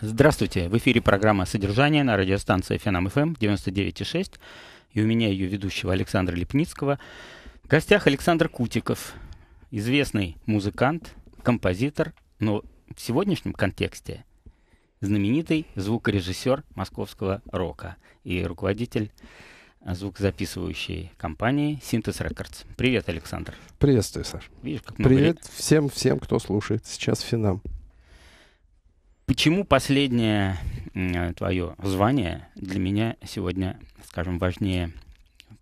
Здравствуйте! В эфире программа «Содержание» на радиостанции Фенам ФМ 99,6. И у меня ее ведущего Александра Лепницкого. В гостях Александр Кутиков, известный музыкант, композитор, но в сегодняшнем контексте знаменитый звукорежиссер московского рока и руководитель звукозаписывающей компании Synthesis Records. Привет, Александр. Приветствую, Саш. Видишь, как мы Привет были... всем, всем, кто слушает сейчас Финам. Почему последнее э, твое звание для меня сегодня, скажем, важнее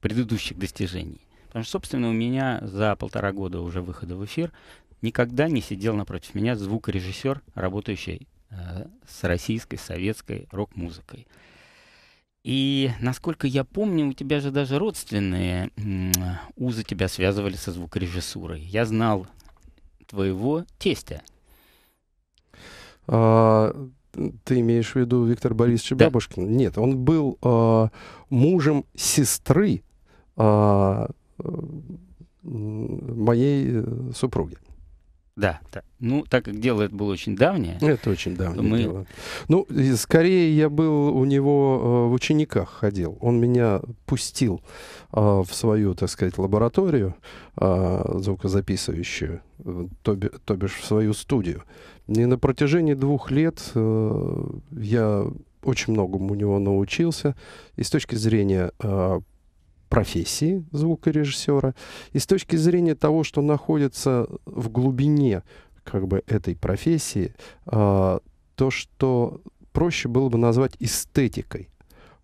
предыдущих достижений? Потому что, собственно, у меня за полтора года уже выхода в эфир никогда не сидел напротив меня звукорежиссер, работающий э, с российской, советской рок-музыкой. И, насколько я помню, у тебя же даже родственные э, узы тебя связывали со звукорежиссурой. Я знал твоего тестя, а, ты имеешь в виду Виктор Борисович да. Бабушкина? Нет, он был э, мужем сестры а, э, моей супруги. Да, да. Ну, так как дело это было очень давнее. Это очень давнее мы... дело. Ну, скорее я был у него э, в учениках ходил. Он меня пустил э, в свою, так сказать, лабораторию э, звукозаписывающую, то, би, то бишь в свою студию. И на протяжении двух лет э, я очень многому у него научился. И с точки зрения э, профессии звукорежиссера, и с точки зрения того, что находится в глубине как бы этой профессии, э, то, что проще было бы назвать эстетикой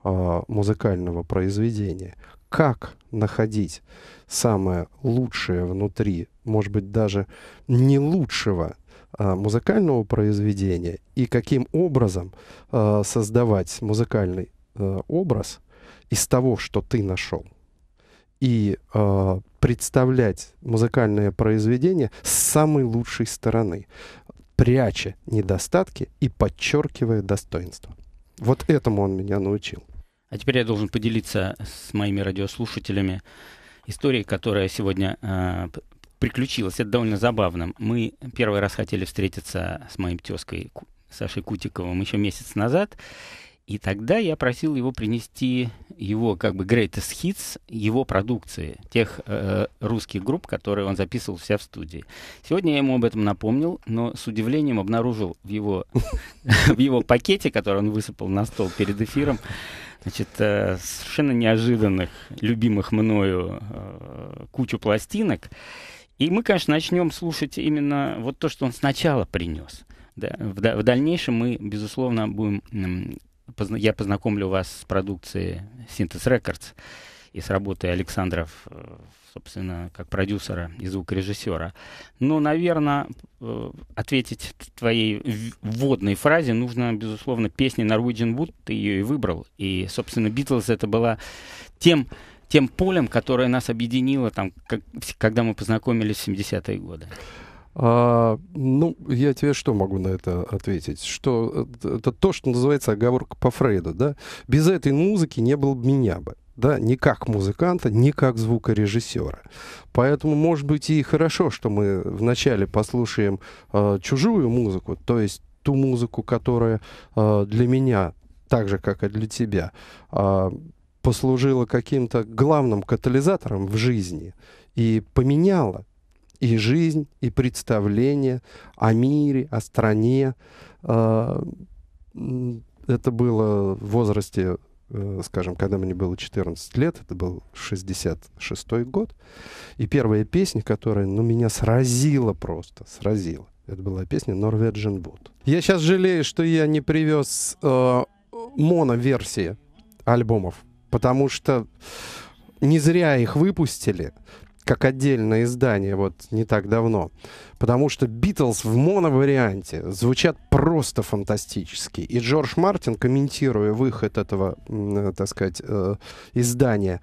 э, музыкального произведения. Как находить самое лучшее внутри, может быть, даже не лучшего а, музыкального произведения и каким образом а, создавать музыкальный а, образ из того, что ты нашел, и представлять музыкальное произведение с самой лучшей стороны, пряча недостатки и подчеркивая достоинства. Вот этому он меня научил. А теперь я должен поделиться с моими радиослушателями историей, которая сегодня приключилось. Это довольно забавно. Мы первый раз хотели встретиться с моим тезкой Сашей Кутиковым еще месяц назад. И тогда я просил его принести его как бы greatest hits, его продукции, тех э, русских групп, которые он записывал вся в студии. Сегодня я ему об этом напомнил, но с удивлением обнаружил в его, в его пакете, который он высыпал на стол перед эфиром, значит, э, совершенно неожиданных, любимых мною э, кучу пластинок. И мы, конечно, начнем слушать именно вот то, что он сначала принес. Да, в, в дальнейшем мы, безусловно, будем... я познакомлю вас с продукцией Synthes Records и с работой Александров, э, собственно, как продюсера и звукорежиссера. Но, наверное, э, ответить твоей вводной фразе нужно, безусловно, песни Norwegian Wood, ты ее и выбрал. И, собственно, Битлз это была тем тем полем, которое нас объединило, там, как, когда мы познакомились в 70-е годы? А, ну, я тебе что могу на это ответить? Что э, это то, что называется оговорка по Фрейду, да? Без этой музыки не было бы меня бы да, не как музыканта, не как звукорежиссера. Поэтому, может быть, и хорошо, что мы вначале послушаем э, чужую музыку, то есть ту музыку, которая э, для меня так же, как и для тебя, э, послужило каким-то главным катализатором в жизни и поменяло и жизнь, и представление о мире, о стране. А, это было в возрасте, э, скажем, когда мне было 14 лет, это был 66-й год. И первая песня, которая ну, меня сразила просто, сразила. Это была песня Norwegian Wood. Я сейчас жалею, что я не привез э, моноверсии альбомов потому что не зря их выпустили как отдельное издание вот не так давно. Потому что Битлз в моноварианте звучат просто фантастически. И Джордж Мартин, комментируя выход этого, э, так сказать, э, издания,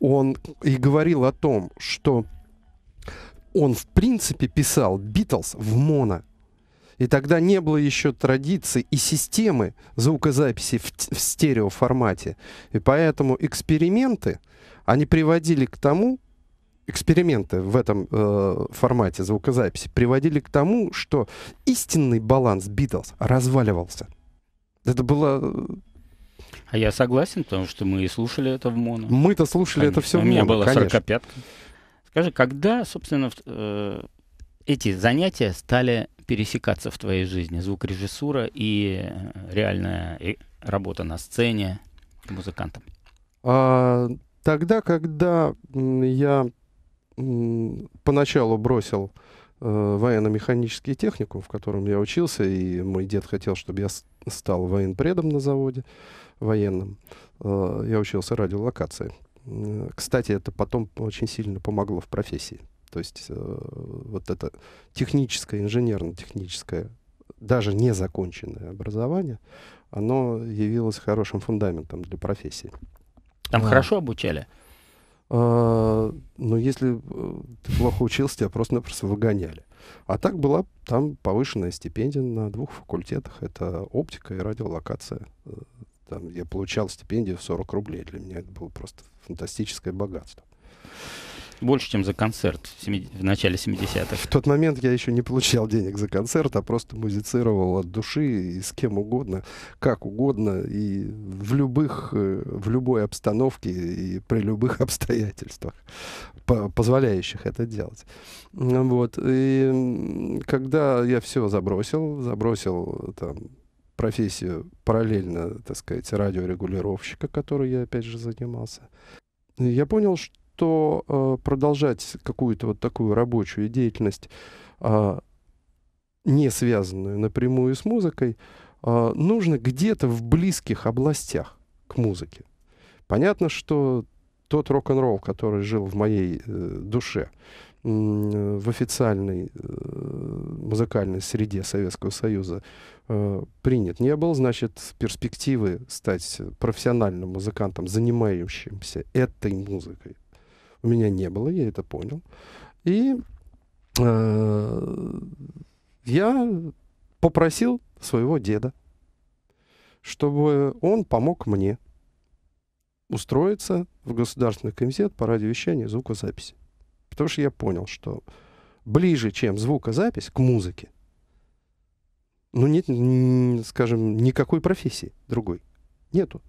он и говорил о том, что он, в принципе, писал Битлз в моно. И тогда не было еще традиции и системы звукозаписи в, в стереоформате. И поэтому эксперименты, они приводили к тому, эксперименты в этом э, формате звукозаписи приводили к тому, что истинный баланс Битлз разваливался. Это было... Э, а я согласен, потому что мы и слушали это в моно. Мы-то слушали конечно. это все в моно, У меня была конечно. 45 Скажи, когда, собственно, в, э, эти занятия стали пересекаться в твоей жизни? Звукорежиссура и э, реальная э, работа на сцене музыкантом? А, тогда, когда я поначалу бросил э, военно-механический техникум, в котором я учился, и мой дед хотел, чтобы я стал военпредом на заводе военным. я учился радиолокации. Э, кстати, это потом очень сильно помогло в профессии. То есть э, вот это техническое, инженерно-техническое, даже незаконченное образование, оно явилось хорошим фундаментом для профессии. Там а. хорошо обучали? А, ну, если э, ты плохо учился, тебя просто-напросто выгоняли. А так была там повышенная стипендия на двух факультетах. Это оптика и радиолокация. Э, там я получал стипендию в 40 рублей. Для меня это было просто фантастическое богатство больше, чем за концерт в, 70, в начале 70-х. В тот момент я еще не получал денег за концерт, а просто музицировал от души и с кем угодно, как угодно, и в, любых, э, в любой обстановке и при любых обстоятельствах, позволяющих это делать. Вот. И когда я все забросил, забросил э, там профессию параллельно, так сказать, радиорегулировщика, который я, опять же, занимался, я понял, что что э, продолжать какую-то вот такую рабочую деятельность, э, не связанную напрямую с музыкой, э, нужно где-то в близких областях к музыке. Понятно, что тот рок-н-ролл, который жил в моей э, душе, в официальной э, музыкальной среде Советского Союза э, принят не был, значит, перспективы стать профессиональным музыкантом, занимающимся этой музыкой, у меня не было, я это понял. И э, я попросил своего деда, чтобы он помог мне устроиться в Государственный комитет по радиовещанию и звукозаписи. Потому что я понял, что ближе, чем звукозапись к музыке, ну нет, скажем, никакой профессии другой. Нету.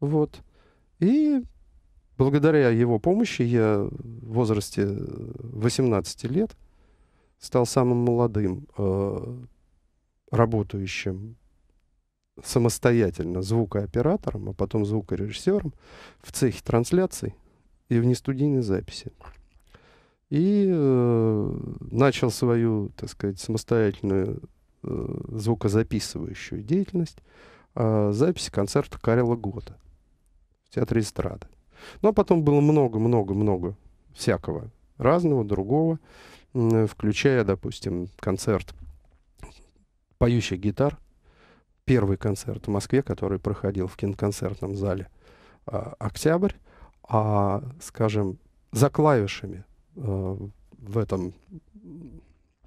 Вот. И Благодаря его помощи я в возрасте 18 э, лет стал самым молодым э, работающим самостоятельно звукооператором, а потом звукорежиссером в цехе трансляций и в нестудийной записи. И э, начал свою, так сказать, самостоятельную э, звукозаписывающую деятельность э, а записи концерта Карела Гота в Театре эстрады но потом было много-много-много всякого разного, другого, включая, допустим, концерт поющих гитар. Первый концерт в Москве, который проходил в киноконцертном зале а, «Октябрь». А, скажем, за клавишами э, в этом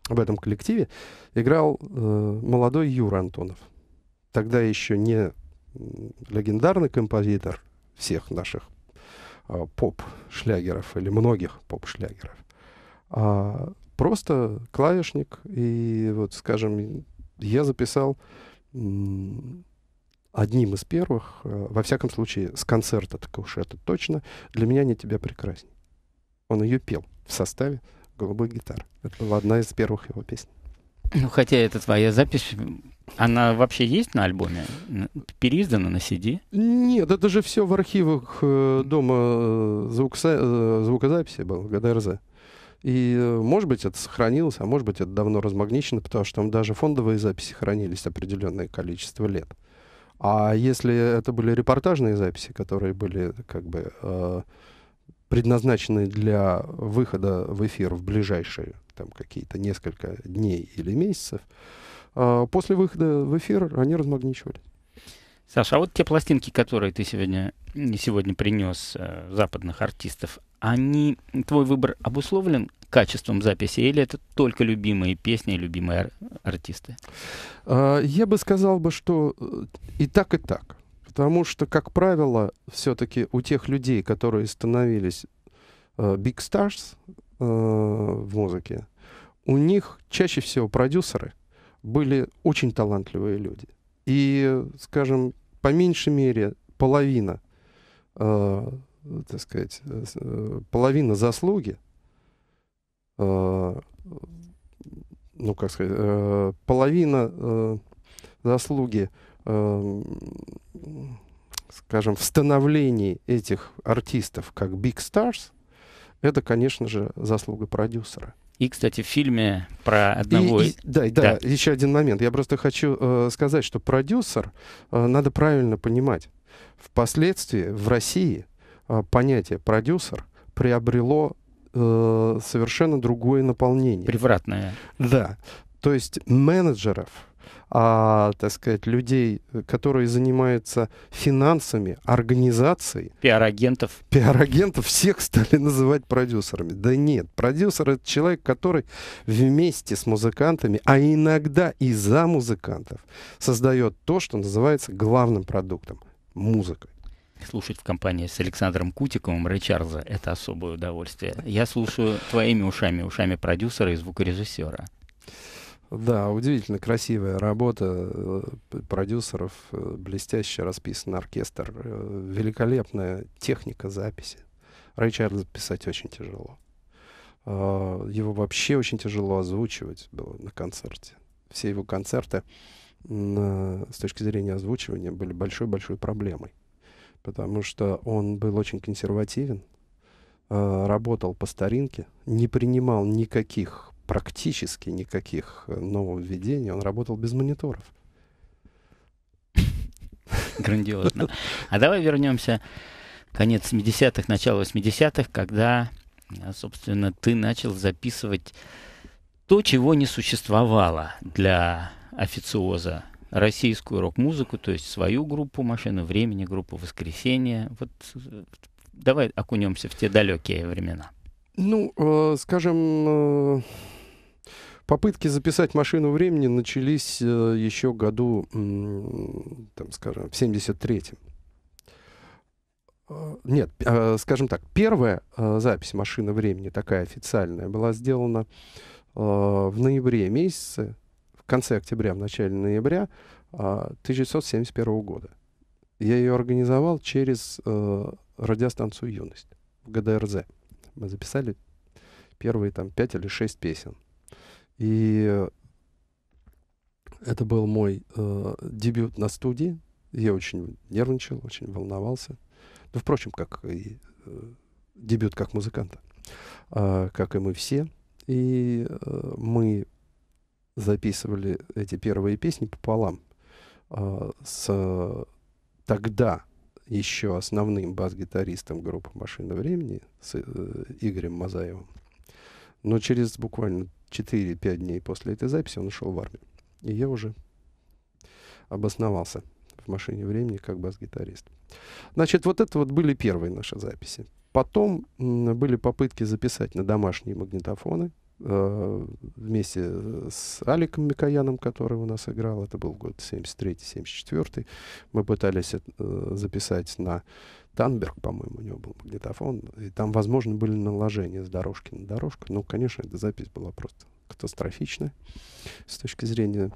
в этом коллективе играл э, молодой Юра Антонов. Тогда еще не легендарный композитор всех наших а, поп-шлягеров или многих поп-шлягеров, а просто клавишник. И вот, скажем, я записал одним из первых, э, во всяком случае, с концерта, так уж это точно, «Для меня не тебя прекрасней». Он ее пел в составе «Голубой гитар». Это была одна из первых его песен. Ну, хотя это твоя запись она вообще есть на альбоме? Переиздана на CD? Нет, это же все в архивах э, дома э, э, звукозаписи был ГДРЗ. И, может быть, это сохранилось, а может быть, это давно размагничено, потому что там даже фондовые записи хранились определенное количество лет. А если это были репортажные записи, которые были как бы предназначены для выхода в эфир в ближайшие там какие-то несколько дней или месяцев. А после выхода в эфир они размагничивались. Саша, а вот те пластинки, которые ты сегодня, сегодня принес э, западных артистов, они, твой выбор обусловлен качеством записи, или это только любимые песни и любимые ар- артисты? А, я бы сказал бы, что э, и так, и так. Потому что, как правило, все-таки у тех людей, которые становились э, big stars э, в музыке, у них чаще всего продюсеры были очень талантливые люди. И, скажем, по меньшей мере половина, э, так сказать, э, э, половина заслуги, э, ну, как сказать, э, половина э, заслуги, э, скажем, в становлении этих артистов как big stars, это, конечно же, заслуга продюсера. И, кстати, в фильме про одного... И, и, да, да, да, еще один момент. Я просто хочу э, сказать, что продюсер э, надо правильно понимать. Впоследствии в России э, понятие продюсер приобрело э, совершенно другое наполнение. Превратное. Да. То есть менеджеров а, так сказать, людей, э, которые занимаются финансами, организацией. Пиар-агентов. Пиар-агентов всех стали называть продюсерами. Да нет, продюсер — это человек, который вместе с музыкантами, а иногда и за музыкантов, создает то, что называется главным продуктом — музыкой. Слушать в компании с Александром Кутиковым Рэй Чарльза — это особое удовольствие. Я слушаю твоими ушами, ушами продюсера и звукорежиссера. Да, удивительно красивая работа э, продюсеров, э, блестяще расписан оркестр, э, великолепная техника записи. Рэй Чарльза писать очень тяжело. А, его вообще очень тяжело озвучивать было на концерте. Все его концерты с точки зрения озвучивания были большой-большой проблемой, потому что он был очень консервативен, а, работал по старинке, не принимал никаких практически никаких э, нововведений, он работал без мониторов. Грандиозно. А давай вернемся конец 70-х, начало 80-х, когда, э, собственно, ты начал записывать то, чего не существовало для официоза российскую рок-музыку, то есть свою группу «Машина времени», группу «Воскресенье». Вот э, давай окунемся в те далекие времена. Ну, скажем, Попытки записать машину времени начались э, еще году, там, скажем, в 73-м. Э, нет, э, скажем так, первая запись машины времени, такая официальная, была сделана в ноябре месяце, в конце октября, в начале ноября 1971 года. Я ее организовал через радиостанцию «Юность» в ГДРЗ. Мы записали первые там пять или шесть песен. И это был мой э, дебют на студии. Я очень нервничал, очень волновался. Ну, впрочем, как и э, дебют как музыканта, э, как и мы все. И э, мы записывали эти первые песни пополам э, с тогда еще основным бас-гитаристом группы «Машина времени» с э, Игорем Мазаевым. Но через буквально 4-5 дней после этой записи он ушел в армию. И я уже обосновался в машине времени как бас-гитарист. Значит, вот это вот были первые наши записи. Потом были попытки записать на домашние магнитофоны э, вместе э, с Аликом Микояном, который у нас играл. Это был год 73-74. Мы пытались э, записать на Танберг, по-моему, у него был магнитофон, и там, возможно, были наложения с дорожки на дорожку, но, ну, конечно, эта запись была просто катастрофична с точки зрения,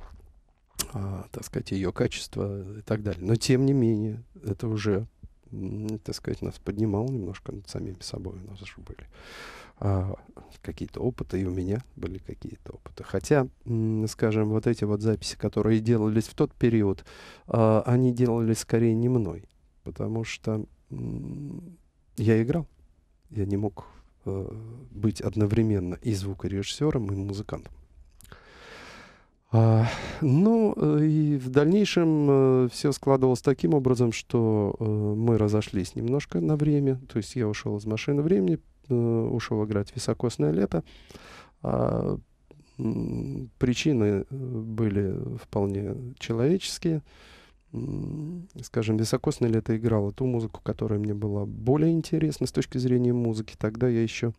а, так сказать, ее качества и так далее. Но, тем не менее, это уже, так сказать, нас поднимало немножко над самими собой, у нас уже были а, какие-то опыты, и у меня были какие-то опыты. Хотя, скажем, вот эти вот записи, которые делались в тот период, а, они делались скорее не мной, потому что я играл. Я не мог э, быть одновременно и звукорежиссером, и музыкантом. А, ну, э, и в дальнейшем э, все складывалось таким образом, что э, мы разошлись немножко на время. То есть я ушел из машины времени, э, ушел играть «Високосное лето». А, причины э, были вполне человеческие. Э, скажем, високосно ли это играло ту музыку, которая мне была более интересна с точки зрения музыки. Тогда я еще,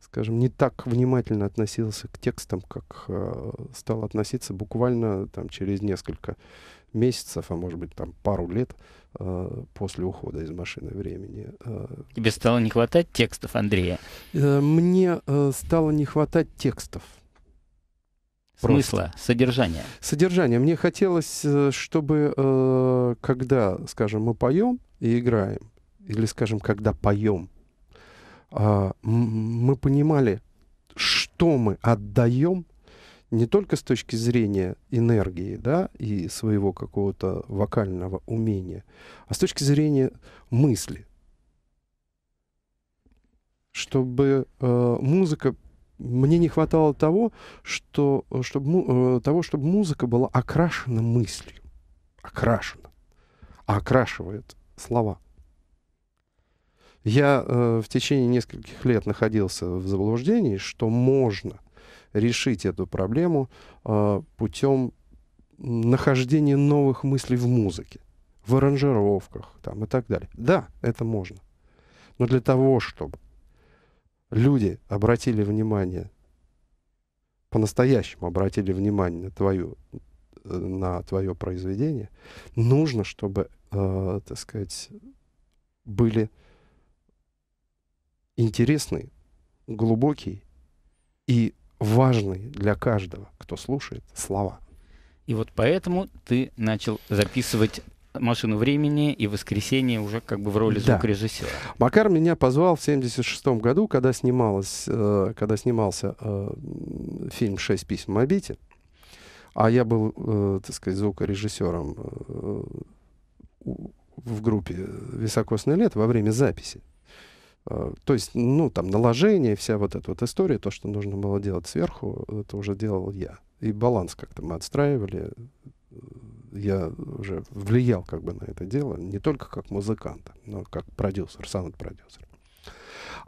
скажем, не так внимательно относился к текстам, как э, стал относиться буквально там, через несколько месяцев, а может быть там пару лет э, после ухода из машины времени. Э, Тебе стало не хватать текстов, Андрея? Э, мне э, стало не хватать текстов. Смысла, просто. содержания. Содержание. Мне хотелось, э, чтобы э, когда, скажем, мы поем и играем, или, скажем, когда поем, а, мы понимали, что мы отдаем не только с точки зрения энергии да, и своего какого-то вокального умения, а с точки зрения мысли. Чтобы э, музыка мне не хватало того, что, э, чтобы, э, того, чтобы музыка была окрашена мыслью. Окрашена. А окрашивает слова. Я э, в течение нескольких лет находился в заблуждении, что можно решить эту проблему э, путем нахождения новых мыслей в музыке, в аранжировках там, и так далее. Да, это можно. Но для того, чтобы люди обратили внимание, по-настоящему обратили внимание на, твою, э, на твое произведение, нужно, чтобы, э, так сказать, были интересны, глубокие и важные для каждого, кто слушает, слова. И вот поэтому ты начал записывать «Машину времени» и «Воскресенье» уже как бы в роли да. звукорежиссера. Макар меня позвал в 76 году, когда, снималось, э, когда снимался э, фильм «Шесть писем Мобити», а я был, э, так сказать, звукорежиссером э, в группе «Високосное лет» во время записи. Э, то есть, ну, там, наложение, вся вот эта вот история, то, что нужно было делать сверху, это уже делал я. И баланс как-то мы отстраивали, э, я уже влиял как бы на это дело, не только как музыкант, но как продюсер, саунд-продюсер.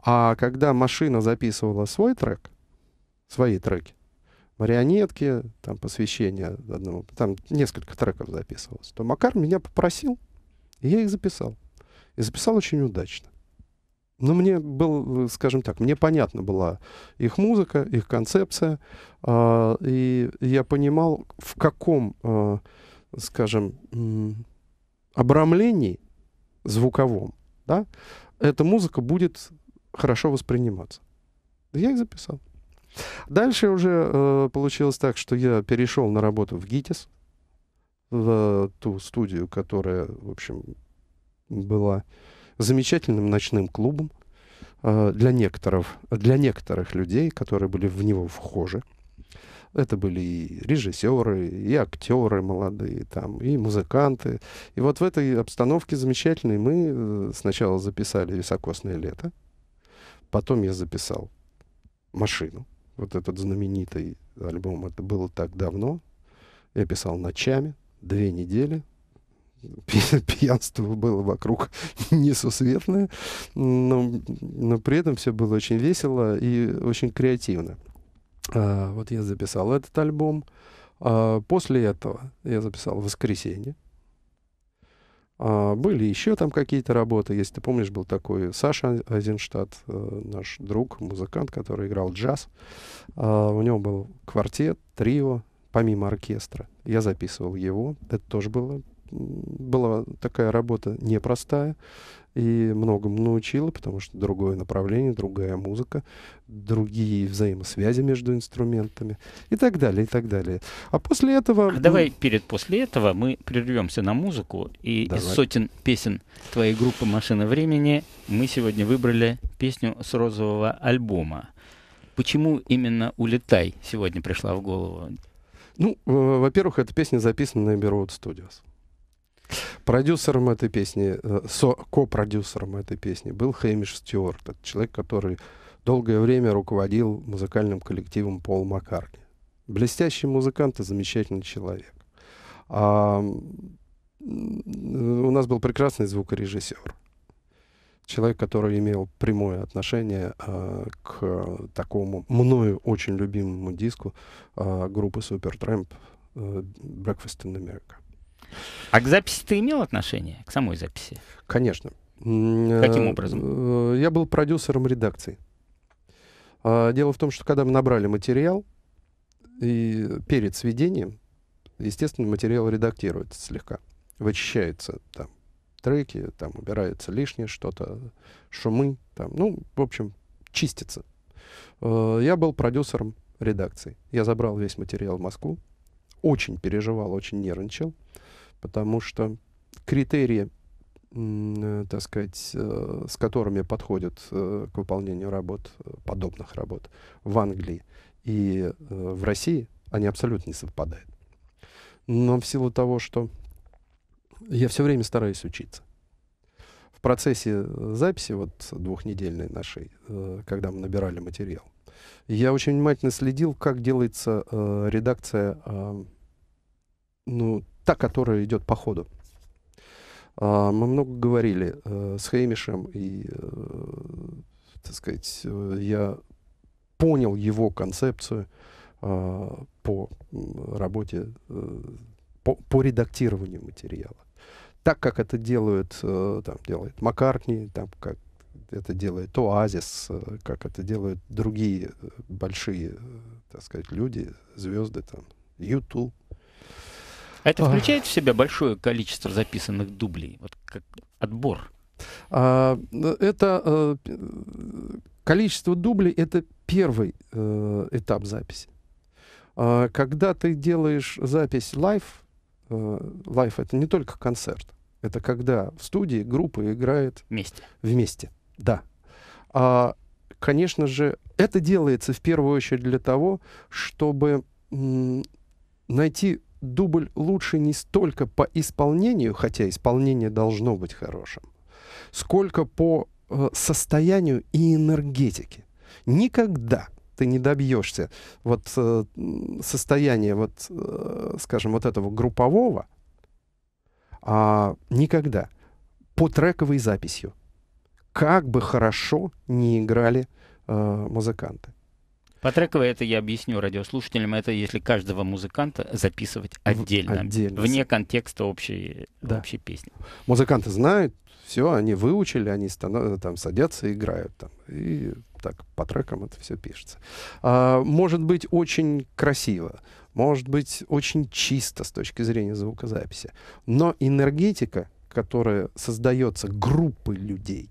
А когда машина записывала свой трек, свои треки, марионетки, там посвящение одному, там несколько треков записывалось, то Макар меня попросил, и я их записал. И записал очень удачно. Но мне был, скажем так, мне понятна была их музыка, их концепция, э, и я понимал, в каком э, скажем, обрамлении звуковом, да, эта музыка будет хорошо восприниматься. Я их записал. Дальше уже э, получилось так, что я перешел на работу в ГИТИС, в ту студию, которая, в общем, была замечательным ночным клубом э, для, некоторых, для некоторых людей, которые были в него вхожи. Это были и режиссеры, и актеры молодые, там, и музыканты. И вот в этой обстановке замечательной мы э, сначала записали «Високосное лето», потом я записал «Машину», вот этот знаменитый альбом. Это было так давно. Я писал ночами, две недели, пьянство было вокруг несусветное, но, но при этом все было очень весело и очень креативно. А, вот я записал этот альбом. А, после этого я записал «Воскресенье». А, были еще там какие-то работы. Если ты помнишь, был такой Саша Азенштадт, э, наш друг, музыкант, который играл джаз. А, у него был квартет, трио, помимо оркестра. Я записывал его. Это тоже было была такая работа непростая и многому научила, потому что другое направление, другая музыка, другие взаимосвязи между инструментами и так далее, и так далее. А после этого... А давай перед после этого мы прервемся на музыку, и давай. из сотен песен твоей группы «Машина времени» мы сегодня выбрали песню с розового альбома. Почему именно «Улетай» сегодня пришла в голову? Ну, э, во-первых, эта песня записана на Abbey студиос. Продюсером этой песни, э, со, ко-продюсером этой песни был Хэмиш Стюарт. Это человек, который долгое время руководил музыкальным коллективом Пол Маккарни. Блестящий музыкант и замечательный человек. А, у нас был прекрасный звукорежиссер. Человек, который имел прямое отношение а, к такому мною очень любимому диску а, группы Supertramp а, «Breakfast in America». А к записи ты имел отношение? К самой записи? Конечно. Э, Каким образом? Э, я был продюсером редакции. А, дело в том, что когда мы набрали материал, и перед сведением, естественно, материал редактируется слегка. Вычищаются там треки, там убирается лишнее что-то, шумы, там, ну, в общем, чистится. А, я был продюсером редакции. Я забрал весь материал в Москву, очень переживал, очень нервничал потому что критерии, э, так сказать, э, с которыми подходят э, к выполнению работ, подобных работ в Англии и в России, они абсолютно не совпадают. Но в силу того, что я все время стараюсь учиться. В процессе записи вот двухнедельной нашей, когда мы набирали материал, я очень внимательно следил, как делается э, редакция э, ну, та, которая идет по ходу. А, мы много говорили э, с Хеймишем, и, э, так сказать, э, я понял его концепцию а, по работе, по, по редактированию материала. Так, как это делают, там, делает Маккартни, там, как это делает Оазис, как это делают другие большие, так сказать, люди, звезды, там, YouTube. А это включает в себя большое количество записанных дублей? Вот как отбор. А, э, это э, количество дублей это первый э, этап записи. А, когда ты делаешь запись лайв, лайв э, это не только концерт, это когда в студии группа играет вместе. Вместе, да. А, конечно же, это делается в первую очередь для того, чтобы найти дубль лучше не столько по исполнению, хотя исполнение должно быть хорошим, сколько по э, состоянию и энергетике. Никогда ты не добьешься вот э, состояния вот, э, скажем, вот этого группового а, никогда по трековой записью. Как бы хорошо не играли э, музыканты. По трековой это я объясню радиослушателям, это если каждого музыканта записывать отдельно, отдельно. вне контекста общей, да. общей песни. Музыканты знают, все, они выучили, они там садятся, и играют там. И так по трекам это все пишется. А, может быть очень красиво, может быть очень чисто с точки зрения звукозаписи, но энергетика, которая создается группой людей,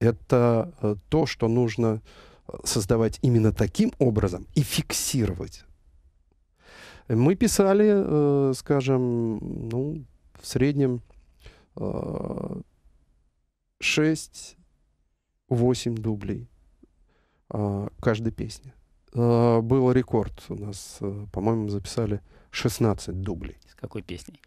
это э, то, что нужно создавать именно таким образом и фиксировать. Мы писали, э, скажем, ну, в среднем э, 6-8 дублей э, каждой песни. Э, был рекорд у нас, э, по-моему, записали 16 дублей. С какой песней?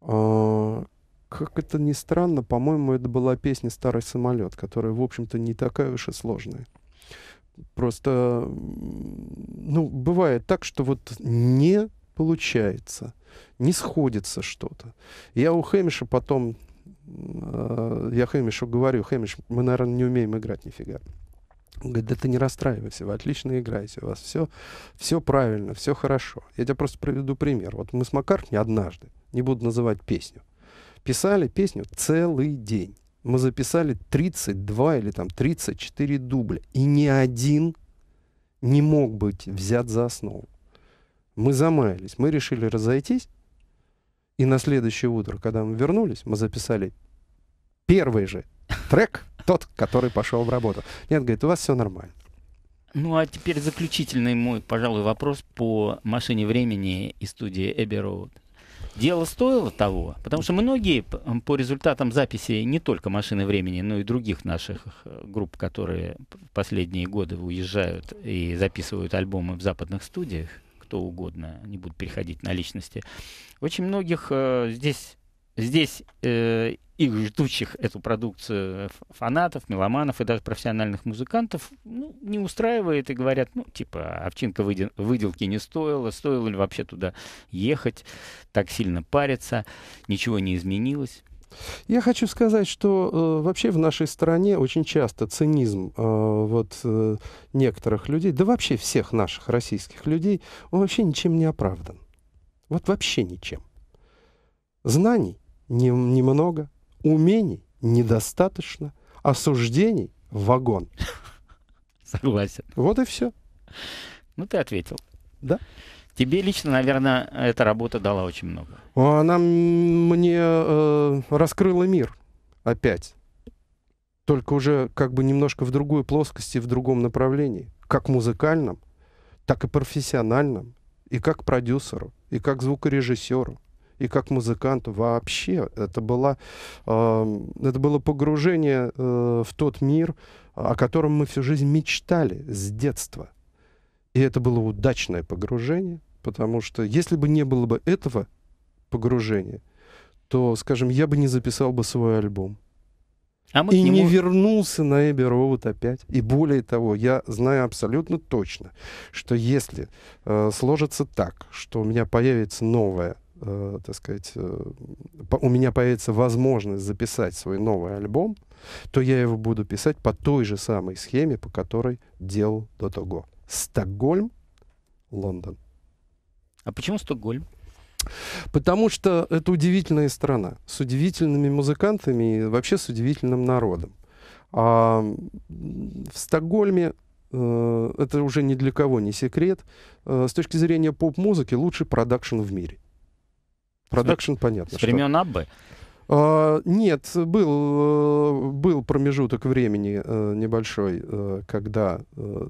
Э, как это ни странно, по-моему, это была песня «Старый самолет», которая, в общем-то, не такая уж и сложная. Просто, ну, бывает так, что вот не получается, не сходится что-то. Я у Хэмиша потом, э, я Хэмишу говорю, Хэмиш, мы, наверное, не умеем играть нифига. Он говорит, да ты не расстраивайся, вы отлично играете, у вас все, все правильно, все хорошо. Я тебе просто приведу пример. Вот мы с Маккартни однажды, не буду называть песню, писали песню целый день мы записали 32 или там 34 дубля, и ни один не мог быть взят за основу. Мы замаялись, мы решили разойтись, и на следующее утро, когда мы вернулись, мы записали первый же трек, тот, который пошел в работу. Нет, говорит, у вас все нормально. Ну а теперь заключительный мой, пожалуй, вопрос по машине времени и студии Эбби Роуд дело стоило того, потому что многие по результатам записи не только «Машины времени», но и других наших э, групп, которые в последние годы уезжают и записывают альбомы в западных студиях, кто угодно, не будут переходить на личности, очень многих э, здесь здесь э, их ждущих эту продукцию фанатов, меломанов и даже профессиональных музыкантов ну, не устраивает и говорят, ну, типа, «А овчинка выдел- выделки не стоила, стоило ли вообще туда ехать, так сильно париться, ничего не изменилось. Я хочу сказать, что э, вообще в нашей стране очень часто цинизм э, вот, э, некоторых людей, да вообще всех наших российских людей, он вообще ничем не оправдан. Вот вообще ничем. Знаний немного, умений недостаточно, осуждений вагон. Согласен. Вот и все. Ну, ты ответил. Да. Тебе лично, наверное, эта работа дала очень много. Она мне э, раскрыла мир опять. Только уже как бы немножко в другой плоскости, в другом направлении. Как музыкальном, так и профессиональном. И как продюсеру, и как звукорежиссеру и как музыкант вообще. Это, было, э, это было погружение э, в тот мир, о котором мы всю жизнь мечтали с детства. И это было удачное погружение, потому что если бы не было бы этого погружения, то, скажем, я бы не записал бы свой альбом. А мы и нему... не вернулся на Эбби Роуд опять. И более того, я знаю абсолютно точно, что если э, сложится так, что у меня появится новая э, так сказать, э, по, у меня появится возможность записать свой новый альбом, то я его буду писать по той же самой схеме, по которой делал до того. Стокгольм, Лондон. А почему Стокгольм? Потому что это удивительная страна с удивительными музыкантами и вообще с удивительным народом. А в Стокгольме э, это уже ни для кого не секрет. Э, с точки зрения поп-музыки лучший продакшн в мире. Продакшн, понятно. С времен Аббы? Uh, нет, был, э, был промежуток времени uh, небольшой, uh, когда,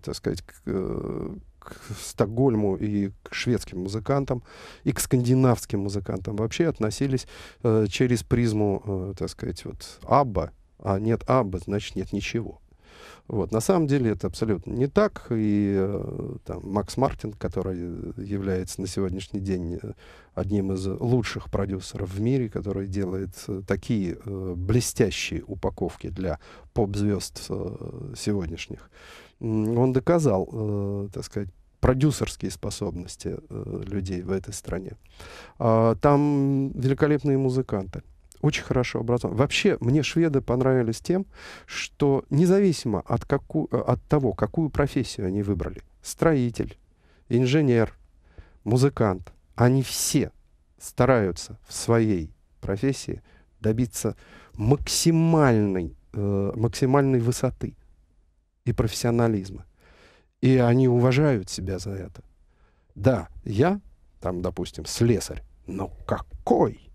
так сказать, к, к Стокгольму и к шведским музыкантам, и к скандинавским музыкантам вообще относились через призму, так сказать, вот Абба, а нет Абба, значит, нет ничего. Вот. На самом деле это абсолютно не так. И э, там, Макс Мартин, который является на сегодняшний день э, одним из лучших продюсеров в мире, который делает э, такие э, блестящие упаковки для поп-звезд э, сегодняшних, он доказал, э, так сказать, продюсерские способности э, людей в этой стране. Э, там великолепные музыканты очень хорошо образован. Вообще, мне шведы понравились тем, что независимо от, каку, э, от того, какую профессию они выбрали, строитель, инженер, музыкант, они все стараются в своей профессии добиться максимальной, э, максимальной высоты и профессионализма. И они уважают себя за это. Да, я, там, допустим, слесарь, но какой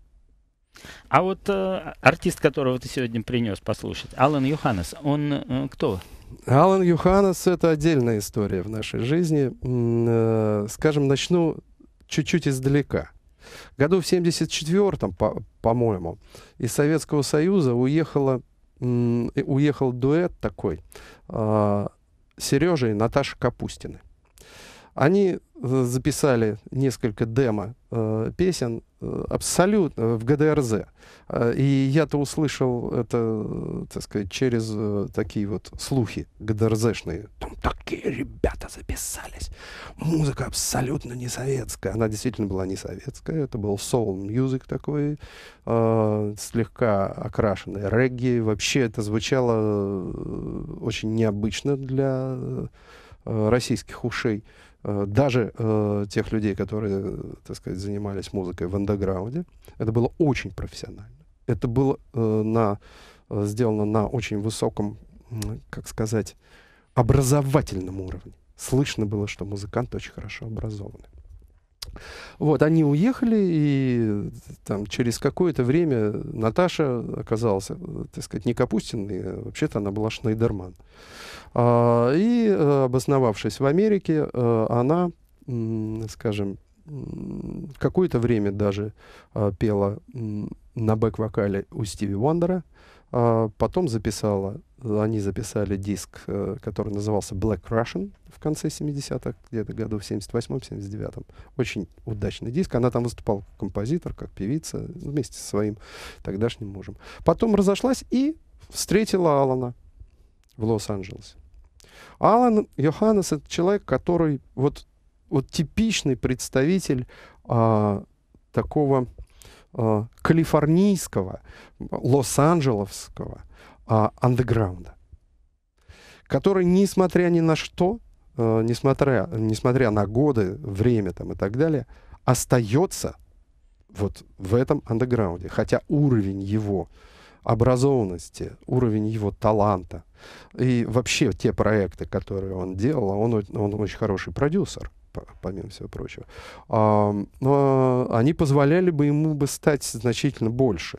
а вот э, артист, которого ты сегодня принес послушать, Алан Юханес, он э, кто? Алан Юханес — это отдельная история в нашей жизни. Э, скажем, начну чуть-чуть издалека. Году в 74-м, по- по-моему, из Советского Союза уехала, э, уехал дуэт такой а, Сережа и Наташа Капустины. Они э, записали несколько демо э, песен э, абсолютно э, в ГДРЗ. И я-то услышал это, так сказать, через э, такие вот слухи ГДРЗшные. Там такие ребята записались. Музыка абсолютно не советская. Она действительно была не советская. Это был соул-мьюзик такой, э, слегка окрашенный регги. Вообще это звучало очень необычно для российских ушей. Э, даже э, тех людей, которые, так сказать, занимались музыкой в андеграунде. Это было очень профессионально. Это было э, на, э, сделано на очень высоком, как сказать, образовательном уровне. Слышно было, что музыканты очень хорошо образованы. Вот, они уехали, и там через какое-то время Наташа оказалась, так сказать, не Капустиной, а вообще-то она была Шнайдерман. А, и, э, обосновавшись в Америке, э, она, скажем, какое-то время даже э, пела на бэк-вокале у Стиви Вондера, а потом записала, они записали диск, э, который назывался Black Russian в конце 70-х, где-то году в 78-79. Очень удачный диск. Она там выступала как композитор, как певица, вместе со своим тогдашним мужем. Потом разошлась и встретила Алана в Лос-Анджелесе. Алан Йоханнес — это человек, который вот, вот типичный представитель а, такого Э, калифорнийского, лос-анджелесского а, андеграунда, который, несмотря ни на что, э, несмотря, несмотря на годы, время там и так далее, остается вот в этом андеграунде. Хотя уровень его образованности, уровень его таланта и вообще те проекты, которые он делал, он, он очень хороший продюсер помимо всего прочего, но они позволяли бы ему бы стать значительно больше.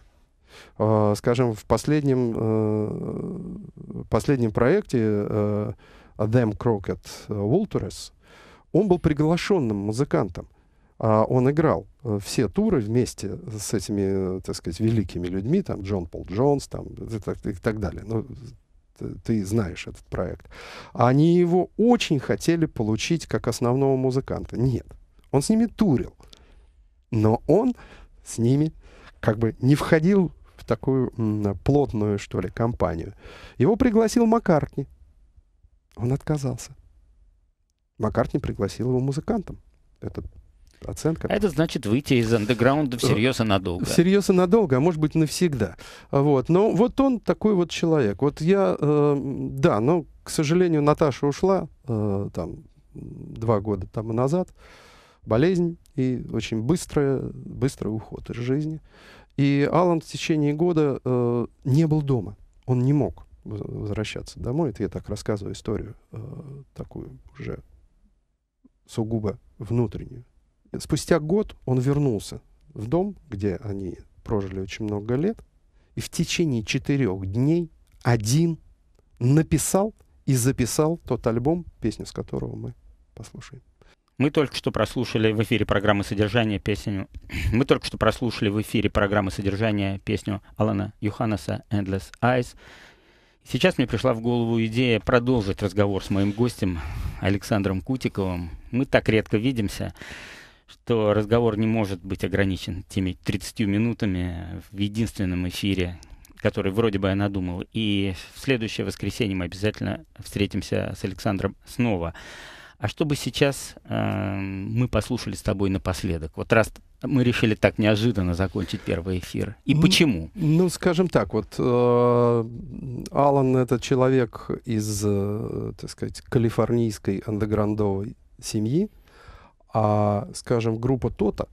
А, скажем, в последнем, э, последнем проекте Them э, Crooked э, Walters он был приглашенным музыкантом. а Он играл все туры вместе с этими, так сказать, великими людьми, там Джон Пол Джонс там, и, так, и так далее. Ну, Э, ты знаешь этот проект. А они его очень хотели получить как основного музыканта. Нет, он с ними турил. Но он с ними как бы не входил в такую плотную, что ли, компанию. Его пригласил Маккартни. Он отказался. Маккартни пригласил его музыкантом. Это оценка. А это значит выйти из андеграунда всерьез и надолго. Всерьез и надолго, а может быть навсегда. Вот. Но вот он такой вот человек. Вот я, э, да, но, к сожалению, Наташа ушла э, там два года тому назад. Болезнь и очень быстрая, быстрый уход из жизни. И Алан в течение года э, не был дома. Он не мог возвращаться домой. Это я так рассказываю историю э, такую уже сугубо внутреннюю. Спустя год он вернулся в дом, где они прожили очень много лет, и в течение четырех дней один написал и записал тот альбом, песню с которого мы послушаем. Мы только что прослушали в эфире программы содержания песню. Мы только что прослушали в эфире программы содержания песню Алана Юханаса Endless Eyes. Сейчас мне пришла в голову идея продолжить разговор с моим гостем Александром Кутиковым. Мы так редко видимся что разговор не может быть ограничен теми 30 минутами в единственном эфире, который вроде бы я надумал. И в следующее воскресенье мы обязательно встретимся с Александром снова. А чтобы сейчас э, мы послушали с тобой напоследок? Вот раз мы решили так неожиданно закончить первый эфир. И ну, почему? Ну, скажем так, вот э, Алан — это человек из, э, так сказать, калифорнийской андеграндовой семьи, а, скажем, группа Тота,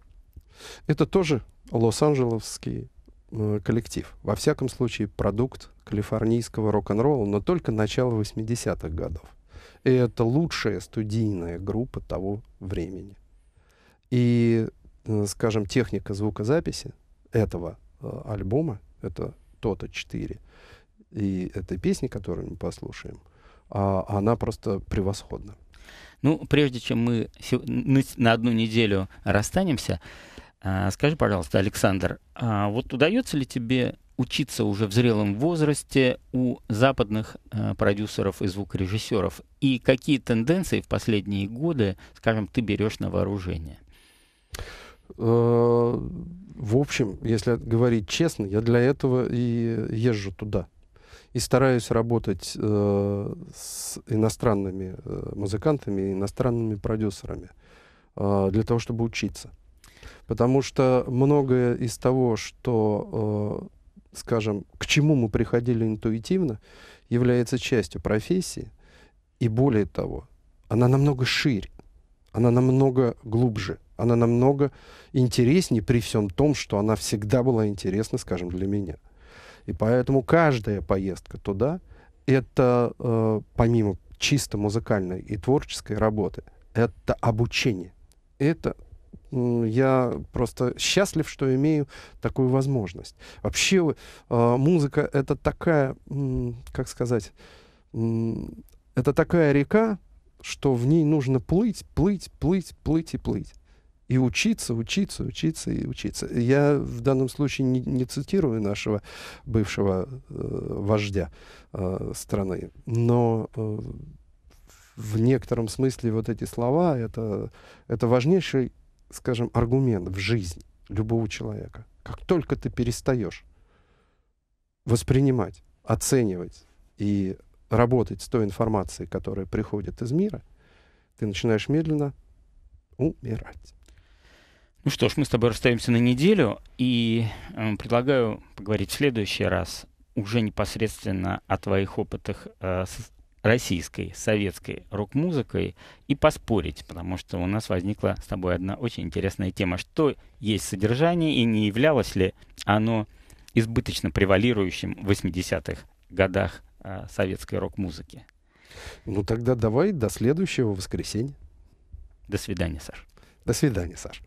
это тоже лос-анджелесский э, коллектив. Во всяком случае, продукт калифорнийского рок-н-ролла, но только начала 80-х годов. И это лучшая студийная группа того времени. И, э, скажем, техника звукозаписи этого э, альбома, это то-то 4, и этой песни, которую мы послушаем, а, она просто превосходна. Ну, прежде чем мы на одну неделю расстанемся, а, скажи, пожалуйста, Александр, а вот удается ли тебе учиться уже в зрелом возрасте у западных а, продюсеров и звукорежиссеров? И какие тенденции в последние годы, скажем, ты берешь на вооружение? Э, в общем, если говорить честно, я для этого и езжу туда и стараюсь работать э, с иностранными э, музыкантами, иностранными продюсерами э, для того, чтобы учиться. Потому что многое из того, что, э, скажем, к чему мы приходили интуитивно, является частью профессии. И более того, она намного шире, она намного глубже, она намного интереснее при всем том, что она всегда была интересна, скажем, для меня. И поэтому каждая поездка туда — это э, помимо чисто музыкальной и творческой работы, это обучение. Это я просто счастлив, что имею такую возможность. Вообще э, музыка — это такая, как сказать, это такая река, что в ней нужно плыть, плыть, плыть, плыть и плыть и учиться, учиться, учиться и учиться. Я в данном случае не, не цитирую нашего бывшего э, вождя э, страны, но э, в некотором смысле вот эти слова это, это важнейший, скажем, аргумент в жизнь любого человека. Как только ты перестаешь воспринимать, оценивать и работать с той информацией, которая приходит из мира, ты начинаешь медленно умирать. Ну что ж, мы с тобой расстаемся на неделю, и э, предлагаю поговорить в следующий раз уже непосредственно о твоих опытах э, с российской, советской рок-музыкой и поспорить, потому что у нас возникла с тобой одна очень интересная тема. Что есть содержание и не являлось ли оно избыточно превалирующим в 80-х годах э, советской рок-музыки? Ну тогда давай до следующего воскресенья. До свидания, Саш. До свидания, Саш.